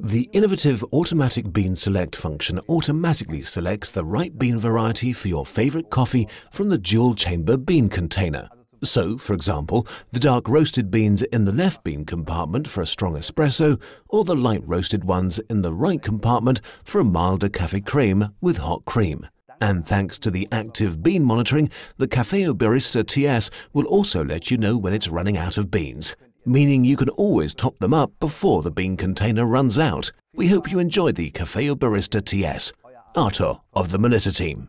The innovative automatic bean select function automatically selects the right bean variety for your favorite coffee from the dual chamber bean container. So, for example, the dark roasted beans in the left bean compartment for a strong espresso or the light roasted ones in the right compartment for a milder cafe creme with hot cream. And thanks to the active bean monitoring, the Cafeo Barista TS will also let you know when it's running out of beans meaning you can always top them up before the bean container runs out. We hope you enjoyed the Cafeo Barista TS. Arto of the Manita team.